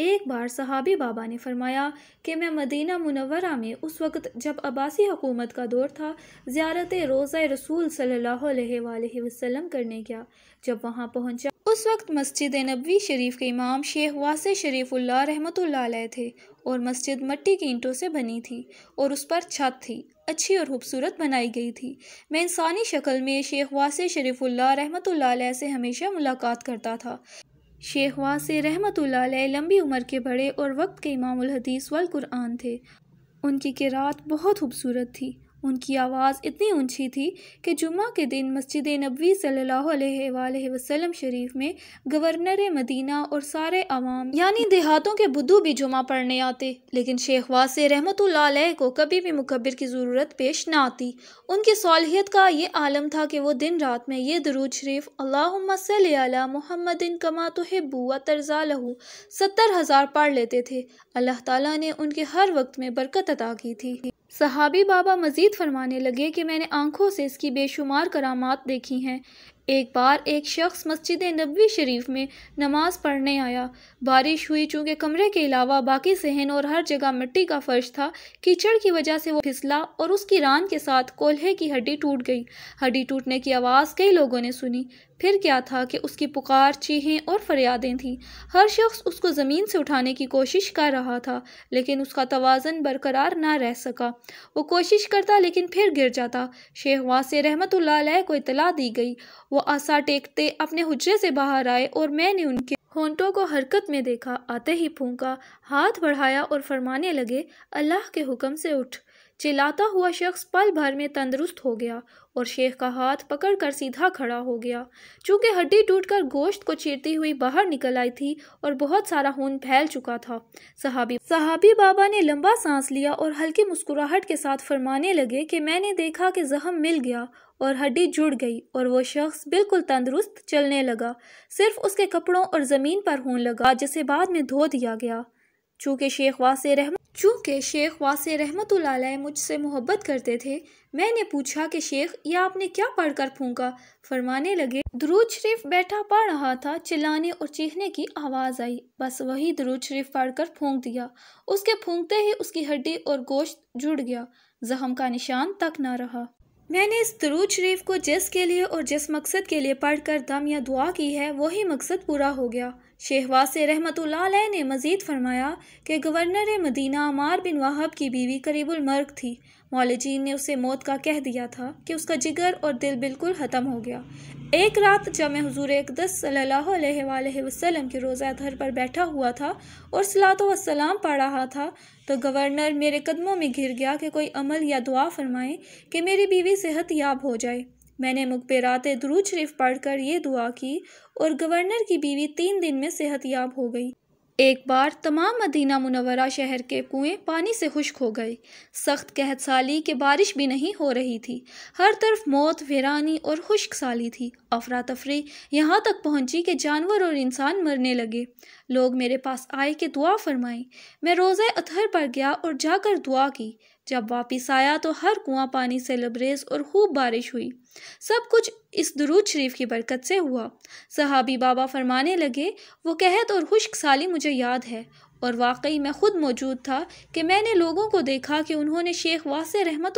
एक बार सहाबी बाबा ने फरमाया कि मैं मदीना मुनवरा में उस वक्त जब अबासी हुकूमत का दौर था ज़्यारत रोज़ा रसूल सल्हसम करने गया जब वहाँ पहुँचा उस वक्त मस्जिद नबी शरीफ के इमाम शेख वास शरीफुल्ला रहमत थे और मस्जिद मट्टी की ईंटों से बनी थी और उस पर छत थी अच्छी और खूबसूरत बनाई गई थी मैं इंसानी शक्ल में शेख वास शरीफुल्ला रहमत से हमेशा मुलाकात करता था शेखवा से रहमत लंबी उम्र के बड़े और वक्त के इमाम हदीस वल थे उनकी किरात बहुत खूबसूरत थी उनकी आवाज़ इतनी ऊंची थी कि जुम्मा के दिन मस्जिद नबी सल्लल्लाहु वसल्लम शरीफ में गवर्नर मदीना और सारे आवाम यानी देहातों के बुद्धू भी जुमा पढ़ने आते लेकिन शेख वास रहमत को कभी भी मुकबर की ज़रूरत पेश न आती उनकी सालहियत का ये आलम था कि वो दिन रात में ये दरूद शरीफ अल्लाह मोहम्मदिन कमा तो बुआ तर्जा लहू सत्तर हज़ार पढ़ लेते थे अल्लाह तला ने उनके हर वक्त में बरकत अदा की थी सहाबी बाबा मजीद फरमाने लगे कि मैंने आंखों से इसकी बेशुमार करामात देखी हैं एक बार एक शख्स मस्जिद नबी शरीफ में नमाज पढ़ने आया बारिश हुई चूँकि कमरे के अलावा बाकी सहन और हर जगह मिट्टी का फर्श था कीचड़ की वजह से वो फिसला और उसकी रान के साथ कोल्हे की हड्डी टूट गई हड्डी टूटने की आवाज़ कई लोगों ने सुनी फिर क्या था कि उसकी पुकार चीहें और फरियादें थीं हर शख्स उसको ज़मीन से उठाने की कोशिश कर रहा था लेकिन उसका तोज़न बरकरार ना रह सका वो कोशिश करता लेकिन फिर गिर जाता शेख वासे रहमत को इतला दी गई वो आशा टेकते अपने हुजरे से बाहर आए और मैंने उनके होंटों को हरकत में देखा आते ही फूंका हाथ बढ़ाया और फरमाने लगे अल्लाह के हुक्म से उठ चिल्लाता हुआ शख्स पल भर में तंदुरुस्त हो गया और शेख का हाथ पकड़कर सीधा खड़ा हो गया चूंकि हड्डी टूटकर गोश्त को चीरती हुई बाहर निकल आई थी और बहुत सारा खून फैल चुका था सहाबी सहाबी बाबा ने लंबा सांस लिया और हल्की मुस्कुराहट के साथ फरमाने लगे कि मैंने देखा कि जख्म मिल गया और हड्डी जुड़ गई और वो शख्स बिल्कुल तंदुरुस्त चलने लगा सिर्फ उसके कपड़ों और ज़मीन पर होने लगा जिसे बाद में धो दिया गया चूँकि शेख वास रहम चूँकि शेख वास रहमत मुझसे मोहब्बत करते थे मैंने पूछा कि शेख यह आपने क्या पढ़कर फूंका फरमाने लगे दरूद शरीफ बैठा पढ़ रहा था चिल्लाने और चीखने की आवाज़ आई बस वही दरूद शरीफ पढ़कर फूंक दिया उसके फूंकते ही उसकी हड्डी और गोश्त जुड़ गया जख्म का निशान तक ना रहा मैंने इस दरूद शरीफ को जिस के लिए और जिस मकसद के लिए पढ़ कर दम या दुआ की है वही मकसद पूरा हो गया शेहवा से रहमत ने मज़ीद फरमाया कि गवर्नर मदीना अमार बिन वाहब की बीवी मर्ग थी मौलजीन ने उसे मौत का कह दिया था कि उसका जिगर और दिल बिल्कुल ख़त्म हो गया एक रात जब मैं हजूर अकदस सल्ह वसलम के रोज़ा घर पर बैठा हुआ था और सलात वसलाम पढ़ रहा था तो गवर्नर मेरे कदमों में घिर गया कि कोई अमल या दुआ फरमाए कि मेरी बीवी सेहत याब हो जाए मैंने मुकबरात दरूद शरीफ पढ़कर ये दुआ की और गवर्नर की बीवी तीन दिन में सेहतयाब हो गई एक बार तमाम मदीना मुनवरा शहर के कुएं पानी से खुश्क हो गए सख्त कहत साली के बारिश भी नहीं हो रही थी हर तरफ मौत वीरानी और खुश्क साली थी अफरा तफरी यहाँ तक पहुँची कि जानवर और इंसान मरने लगे लोग मेरे पास आए कि दुआ फरमाएं मैं रोज़ अतहर पर गया और जाकर दुआ की जब वापस आया तो हर कुआं पानी से लबरेज और खूब बारिश हुई सब कुछ इस दरूद शरीफ की बरकत से हुआ सहाबी बाबा फरमाने लगे वो कहत और खुश्क साली मुझे याद है और वाकई मैं ख़ुद मौजूद था कि मैंने लोगों को देखा कि उन्होंने शेख वास रहमत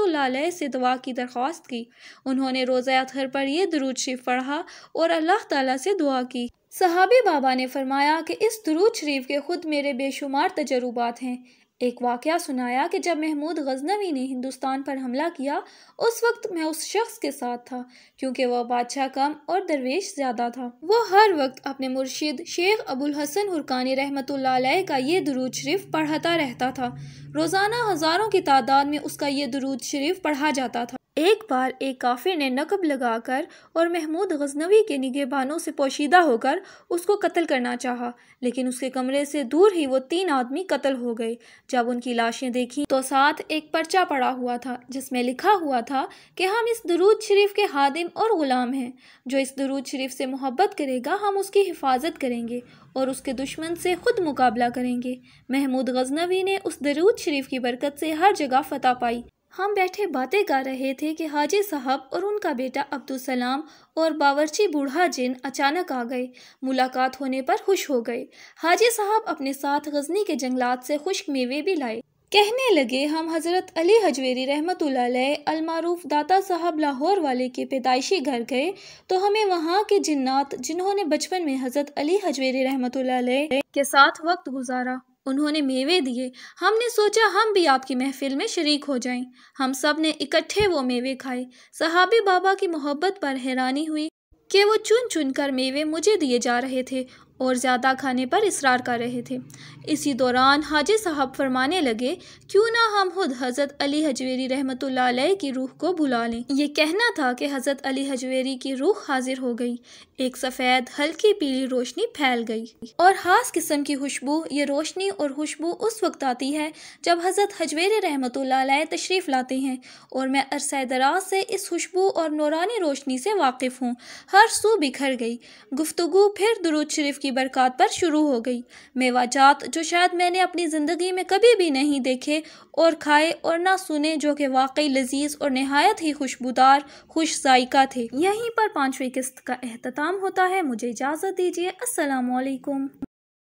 से दुआ की दरख्वास्त की उन्होंने रोज़ा थर पर यह दरूद शरीफ पढ़ा और अल्लाह ताला से दुआ की सहाबी बाबा ने फरमाया कि इस दरूद शरीफ के ख़ुद मेरे बेशुमार तजर्बात हैं एक वाक़ सुनाया कि जब महमूद गजनवी ने हिंदुस्तान पर हमला किया उस वक्त मैं उस शख्स के साथ था क्योंकि वह बादशाह कम और दरवेश ज़्यादा था वह हर वक्त अपने मुर्शिद शेख अबुल हसन हुरकानी रहमत का ये दरूद शरीफ पढ़ाता रहता था रोज़ाना हज़ारों की तादाद में उसका ये दरूद शरीफ पढ़ा जाता था एक बार एक काफिर ने नकब लगाकर और महमूद गजनवी के निगेबानों से पोशीदा होकर उसको कत्ल करना चाहा लेकिन उसके कमरे से दूर ही वो तीन आदमी कत्ल हो गए जब उनकी लाशें देखी तो साथ एक पर्चा पड़ा हुआ था जिसमें लिखा हुआ था कि हम इस दरूद शरीफ के हादिम और ग़ुलाम हैं जो इस दरूद शरीफ से मोहब्बत करेगा हम उसकी हिफाजत करेंगे और उसके दुश्मन से खुद मुकाबला करेंगे महमूद गजनवी ने उस दरूद शरीफ की बरकत से हर जगह फतह पाई हम बैठे बातें कर रहे थे कि हाजी साहब और उनका बेटा अब्दुल सलाम और बावरची बूढ़ा जिन अचानक आ गए मुलाकात होने पर खुश हो गए हाजी साहब अपने साथ गजनी के जंगलात से खुश्क मेवे भी लाए कहने लगे हम हज़रत अली हजवेरी रहमत अलमारूफ दाता साहब लाहौर वाले के पैदाइशी घर गए तो हमें वहाँ के जिन्नात जिन्होंने बचपन में हज़रत अली हजवेरी रहमत के साथ वक्त गुजारा उन्होंने मेवे दिए हमने सोचा हम भी आपकी महफिल में शरीक हो जाएं। हम सब ने इकट्ठे वो मेवे खाए सहाबी बाबा की मोहब्बत पर हैरानी हुई कि वो चुन चुन कर मेवे मुझे दिए जा रहे थे और ज़्यादा खाने पर इसरार कर रहे थे इसी दौरान हाजी साहब फरमाने लगे क्यों ना हम खुद हज़रत अली हजवेरी रहमत की रूह को बुला लें यह कहना था कि हज़रत अली हजवेरी की रूह हाजिर हो गई एक सफ़ेद हल्की पीली रोशनी फैल गई और ख़ास किस्म की खुशबू ये रोशनी और खुशबू उस वक्त आती है जब हज़रत हजवेरी रहमत तशरीफ़ लाते हैं और मैं अरसा दराज से इस खुशबू और नौरानी रोशनी से वाकिफ़ हूँ हर सू बिखर गई गुफ्तु फिर दुरुद शरीफ की बरकत पर शुरू हो गई मेवाजात जो शायद मैंने अपनी ज़िंदगी में कभी भी नहीं देखे और खाए और ना सुने जो कि वाकई लजीज और नहायत ही खुशबूदार खुश जायका थे यहीं पर पाँचवीं किस्त का अहतमाम होता है मुझे इजाज़त दीजिए असलकुम